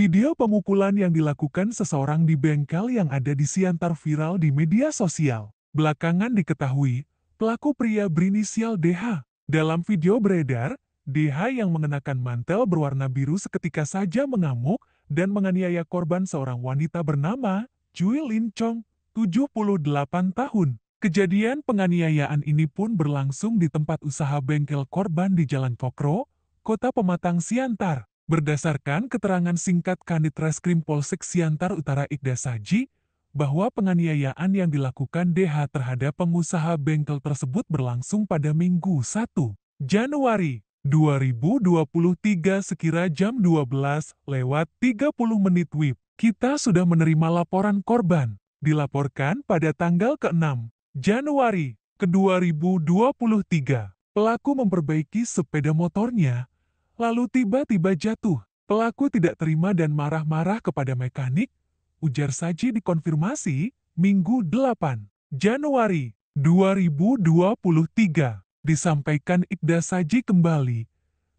Video pemukulan yang dilakukan seseorang di bengkel yang ada di Siantar viral di media sosial. Belakangan diketahui, pelaku pria berinisial DH. Dalam video beredar, DH yang mengenakan mantel berwarna biru seketika saja mengamuk dan menganiaya korban seorang wanita bernama Cui Lin Chong, 78 tahun. Kejadian penganiayaan ini pun berlangsung di tempat usaha bengkel korban di Jalan Kokro, Kota Pematang Siantar. Berdasarkan keterangan singkat Kanit Reskrim Polsek Siantar Utara Iqda Saji, bahwa penganiayaan yang dilakukan DH terhadap pengusaha bengkel tersebut berlangsung pada Minggu 1 Januari 2023 sekira jam 12 lewat 30 menit WIB. Kita sudah menerima laporan korban, dilaporkan pada tanggal ke-6 Januari ke 2023. Pelaku memperbaiki sepeda motornya Lalu tiba-tiba jatuh. Pelaku tidak terima dan marah-marah kepada mekanik, ujar Saji dikonfirmasi, Minggu 8 Januari 2023. Disampaikan Iqda Saji kembali.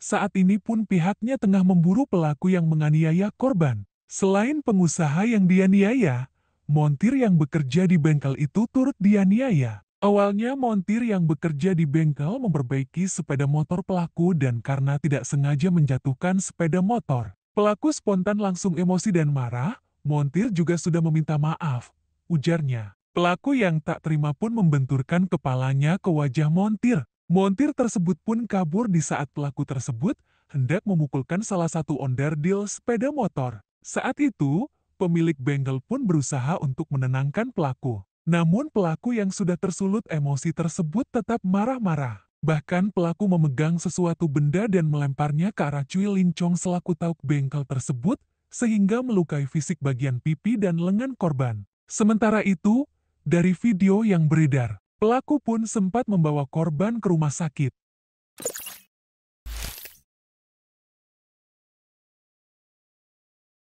Saat ini pun pihaknya tengah memburu pelaku yang menganiaya korban. Selain pengusaha yang dianiaya, montir yang bekerja di bengkel itu turut dianiaya. Awalnya montir yang bekerja di bengkel memperbaiki sepeda motor pelaku dan karena tidak sengaja menjatuhkan sepeda motor, pelaku spontan langsung emosi dan marah, montir juga sudah meminta maaf, ujarnya. Pelaku yang tak terima pun membenturkan kepalanya ke wajah montir. Montir tersebut pun kabur di saat pelaku tersebut hendak memukulkan salah satu onderdil sepeda motor. Saat itu, pemilik bengkel pun berusaha untuk menenangkan pelaku. Namun pelaku yang sudah tersulut emosi tersebut tetap marah-marah. Bahkan pelaku memegang sesuatu benda dan melemparnya ke arah Cui Lin Chong selaku tauk bengkel tersebut, sehingga melukai fisik bagian pipi dan lengan korban. Sementara itu, dari video yang beredar, pelaku pun sempat membawa korban ke rumah sakit.